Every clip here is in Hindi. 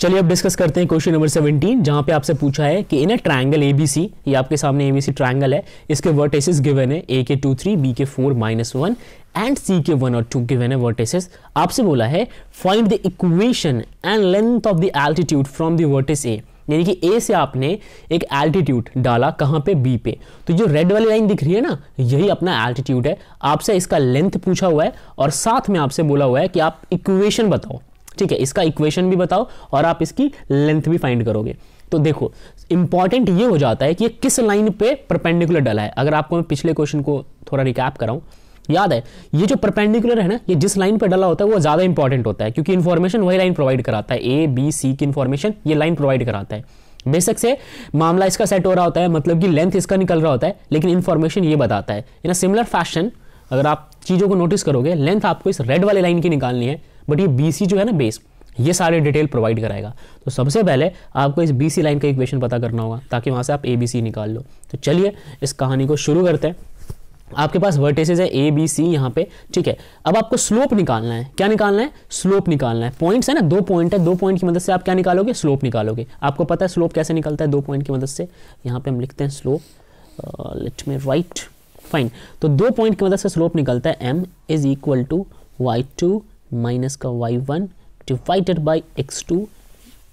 चलिए अब डिस्कस करते हैं क्वेश्चन नंबर 17 जहां पे आपसे पूछा है कि इन ए ट्रायंगल एबीसी ये आपके सामने एबीसी ट्रायंगल है इसके वर्टेसिस गिवन है ए के टू थ्री बी के four minus one and C के वन और टू गिवन है वर्टेसिस आपसे बोला है find the equation and length of the altitude from the vertex A यानी कि ए से आपने एक एल्टीट्यूड डाला कहाँ पे बी पे तो जो रेड वाली लाइन दिख रही है ना यही अपना एल्टीट्यूड है आपसे इसका लेंथ पूछा हुआ है और साथ में आपसे बोला हुआ है कि आप इक्वेशन बताओ ठीक है इसका इक्वेशन भी बताओ और आप इसकी लेंथ भी फाइंड करोगे तो देखो इंपॉर्टेंट ये हो जाता है कि ये किस लाइन पे परपेंडिकुलर डला है अगर आपको मैं पिछले क्वेश्चन को थोड़ा रिकैप कराऊं याद है ये जो परपेंडिकुलर है ना ये जिस लाइन पर डला होता है वो ज़्यादा इंपॉर्टेंट होता है क्योंकि इन्फॉर्मेशन वही लाइन प्रोवाइड कराता है ए बी सी की इन्फॉर्मेशन ये लाइन प्रोवाइड कराता है बेसिक से मामला इसका सेट हो रहा होता है मतलब कि लेंथ इसका निकल रहा होता है लेकिन इन्फॉर्मेशन ये बताता है इन अ सिमिलर फैशन अगर आप चीज़ों को नोटिस करोगे लेंथ आपको इस रेड वाले लाइन की निकालनी है बट ये बी जो है ना बेस ये सारे डिटेल प्रोवाइड कराएगा तो सबसे पहले आपको इस बी लाइन का इक्वेशन पता करना होगा ताकि वहाँ से आप ए निकाल लो तो चलिए इस कहानी को शुरू करते हैं आपके पास वर्टेसेज है ए बी सी यहाँ पे ठीक है अब आपको स्लोप निकालना है क्या निकालना है स्लोप निकालना है पॉइंट्स है ना दो पॉइंट है दो पॉइंट की मदद से आप क्या निकालोगे स्लोप निकालोगे आपको पता है स्लोप कैसे निकलता है दो पॉइंट की मदद से यहाँ पे हम लिखते हैं स्लोप लेट में राइट फाइन तो दो पॉइंट की मदद से स्लोप निकलता है M is equal to Y two minus का Y one divided by X two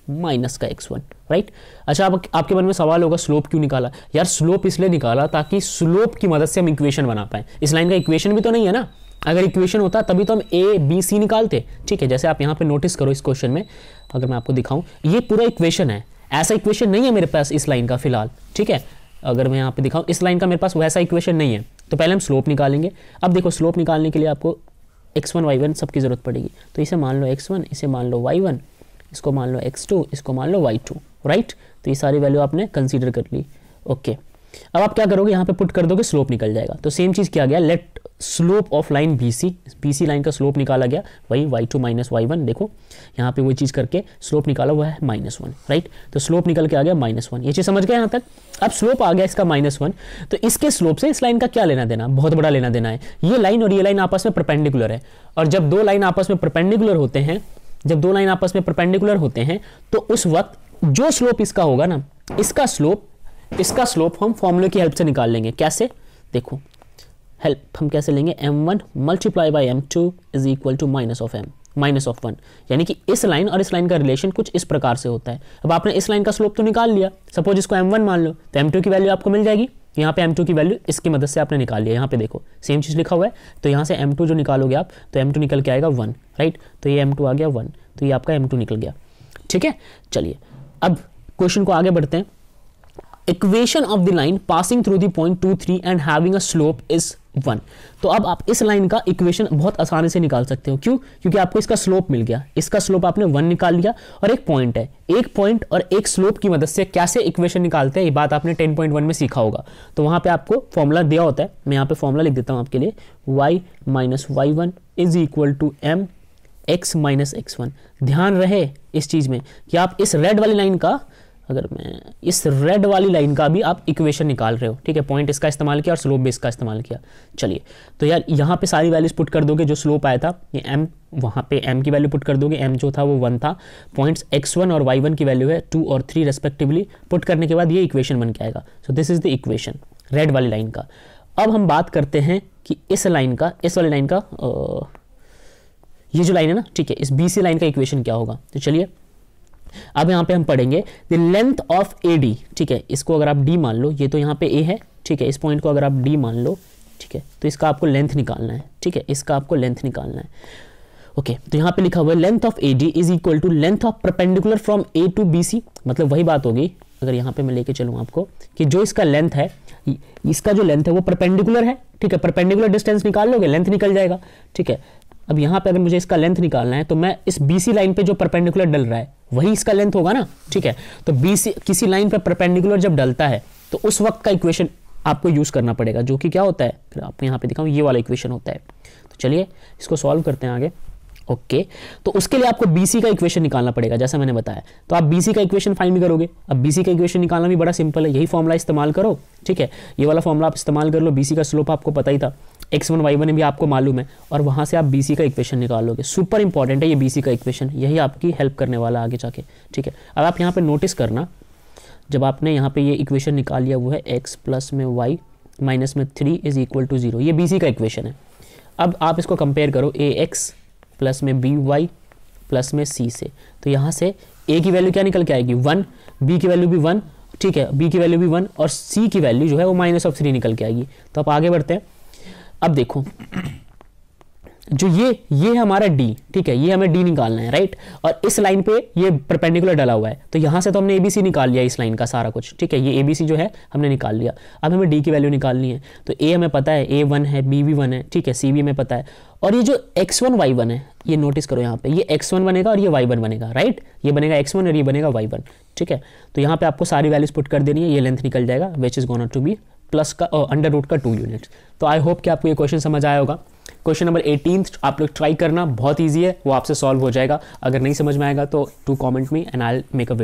minus का एक्स वन राइट अच्छा आप, आपके मन में सवाल होगा स्लोप क्यों निकाला यार स्लोप इसलिए निकाला ताकि स्लोप की मदद से हम इक्वेशन बना पाए इस लाइन का इक्वेशन भी तो नहीं है ना अगर इक्वेशन होता तभी तो हम ए बी सी निकालते ठीक है जैसे आप यहाँ पे नोटिस करो इस क्वेश्चन में अगर मैं आपको दिखाऊं ये पूरा इक्वेशन है ऐसा इक्वेशन नहीं है मेरे पास इस लाइन का फिलहाल ठीक है अगर मैं यहाँ पे दिखाऊं इस लाइन का मेरे पास वैसा इक्वेशन नहीं है तो पहले हम स्लोप निकालेंगे अब देखो स्लोप निकालने के लिए आपको एक्स वन वाई वन सबकी ज़रूरत पड़ेगी तो इसे मान लो एक्स वन इसे मान लो वाई वन इसको मान लो एक्स टू इसको मान लो वाई टू राइट तो ये सारी वैल्यू आपने कंसिडर कर ली ओके अब आप क्या करोगे यहाँ पे पुट कर दोगे स्लोप निकल जाएगा तो सेम चीज़ क्या गया let slope of line B C B C line का स्लोप निकाला गया वही Y two minus Y one देखो यहाँ पे वो चीज़ करके स्लोप निकाला हुआ है माइनस वन राइट तो स्लोप निकल के आ गया माइनस वन ये चीज़ समझ गए यहाँ तक अब स्लोप आ गया इसका माइनस वन तो इसके स्लोप से इस लाइन का क्या लेना देना बहुत बड़ा लेना देना है ये लाइन और ये लाइन आपस में परपेंडिकुलर है और जब दो लाइन आपस में परपेंडिकुलर होते हैं जब दो लाइन आपस में परपेंडिकुलर होते हैं तो उस वक्त जो स्लोप इसका होगा ना इसका स्लोप इसका स्लोप हम फॉर्मूले की हेल्प से निकाल लेंगे कैसे देखो हेल्प हम कैसे लेंगे M one multiply by M two is equal to minus of M minus of one यानी कि इस लाइन और इस लाइन का रिलेशन कुछ इस प्रकार से होता है अब आपने इस लाइन का स्लोप तो निकाल लिया सपोज इसको एम वन मान लो तो एम टू की वैल्यू आपको मिल जाएगी यहाँ पे M2 की वैल्यू इसकी मदद से आपने निकाल लिया यहाँ पे देखो सेम चीज़ लिखा हुआ है तो यहाँ से M2 जो निकालोगे आप तो M2 निकल के आएगा वन राइट तो ये M2 आ गया वन तो ये आपका M2 निकल गया ठीक है चलिए अब क्वेश्चन को आगे बढ़ते हैं equation of the line passing through the point two three and having a slope is one तो अब आप इस लाइन का इक्वेशन बहुत आसानी से निकाल सकते हो क्यों क्योंकि आपको इसका स्लोप मिल गया इसका स्लोप आपने वन निकाल लिया और एक पॉइंट है एक पॉइंट और एक स्लोप की मदद से कैसे इक्वेशन निकालते हैं ये बात आपने टेन पॉइंट वन में सीखा होगा तो वहां पे आपको फॉर्मूला दिया होता है मैं यहाँ पे फॉर्मूला लिख देता हूँ आपके लिए Y minus Y one is equal to M X minus X one ध्यान रहे इस चीज़ में कि आप इस रेड वाली लाइन का अगर मैं इस रेड वाली लाइन का भी आप इक्वेशन निकाल रहे हो ठीक है पॉइंट इसका इस्तेमाल किया और स्लोप भी इसका इस्तेमाल किया चलिए तो यार यहाँ पे सारी वैल्यूज पुट कर दोगे जो स्लोप आया था ये एम वहाँ पे एम की वैल्यू पुट कर दोगे एम जो था वो वन था पॉइंट्स एक्स वन और वाई वन की वैल्यू है टू और थ्री रेस्पेक्टिवली पुट करने के बाद ये इक्वेशन बन के आएगा so this is the equation red वाली लाइन का अब हम बात करते हैं कि इस लाइन का इस वाली लाइन का आ, ये जो लाइन है ना ठीक है इस बी सी लाइन का इक्वेशन क्या होगा तो चलिए अब यहाँ पे हम पढ़ेंगे the length of A D ठीक है इसको अगर आप डी मान लो ये तो यहाँ पे ए है ठीक है इस पॉइंट को अगर आप डी मान लो ठीक है तो इसका आपको लेंथ निकालना है ठीक है इसका आपको लेंथ निकालना है ओके okay, तो यहाँ पे लिखा हुआ है length of A D is equal to length of perpendicular from A to B C मतलब वही बात होगी अगर यहाँ पे मैं लेके चलूँ आपको कि जो इसका लेंथ है इसका जो लेंथ है वो परपेंडिकुलर है ठीक है परपेंडिकुलर डिस्टेंस निकाल लोगे लेंथ निकल जाएगा ठीक है अब यहां पर अगर मुझे इसका लेंथ निकालना है तो मैं इस बी सी लाइन पे जो परपेंडिकुलर डल रहा है वही इसका लेंथ होगा ना ठीक है तो बी सी किसी लाइन पर परपेंडिकुलर जब डलता है तो उस वक्त का इक्वेशन आपको यूज़ करना पड़ेगा जो कि क्या होता है फिर आपको यहाँ पे दिखाऊँ ये वाला इक्वेशन होता है तो चलिए इसको सॉल्व करते हैं आगे ओके okay. तो उसके लिए आपको बीसी का इक्वेशन निकालना पड़ेगा जैसा मैंने बताया तो आप बीसी का इक्वेशन फाइंड करोगे अब बीसी का इक्वेशन निकालना भी बड़ा सिंपल है यही फॉर्मुला इस्तेमाल करो ठीक है ये वाला फॉर्मुला आप इस्तेमाल कर लो बीसी का स्लोप आपको पता ही था एक्स वन वाई वन भी आपको मालूम है और वहाँ से आप बी सी का इक्वेशन निकालोगे सुपर इंपॉर्टेंट है ये बी सी का इक्वेशन यही आपकी हेल्प करने वाला आगे जाके ठीक है अब आप यहाँ पर नोटिस करना जब आपने यहाँ पे ये इक्वेशन निकाल लिया वो है एक्स प्लस में वाई माइनस में three is equal to zero ये बी सी का इक्वेशन है अब आप इसको कंपेयर करो ए एक्स प्लस में बी वाई प्लस में सी से तो यहाँ से ए की वैल्यू क्या निकल के आएगी वन बी की वैल्यू भी वन ठीक है बी की वैल्यू भी वन और सी की वैल्यू जो है वो माइनस ऑफ थ्री निकल के आएगी तो आप आगे बढ़ते हैं अब देखो जो ये ये है हमारा डी ठीक है ये हमें डी निकालना है राइट और इस लाइन पे ये परपेंडिकुलर डला हुआ है तो यहां से तो हमने एबीसी निकाल लिया इस लाइन का सारा कुछ ठीक है ये एबीसी जो है हमने निकाल लिया अब हमें डी की वैल्यू निकालनी है तो ए हमें पता है ए वन है बी भी वन है ठीक है सी भी हमें पता है और ये जो एक्स वन वाई वन है ये नोटिस करो यहाँ पे ये एक्स वन बनेगा और ये वाई वन बनेगा राइट ये बनेगा एक्स वन और ये बनेगा वाई वन ठीक है तो यहाँ पे आपको सारी वैल्यूज पुट कर देनी है ये लेंथ निकल जाएगा which is gonna to be plus का अंडर रूट का टू यूनिट्स तो आई होप कि आपको ये क्वेश्चन समझ आया होगा क्वेश्चन नंबर एटीन आप लोग ट्राई करना बहुत ईजी है वो आपसे सॉल्व हो जाएगा अगर नहीं समझ में आएगा तो to comment me and I make a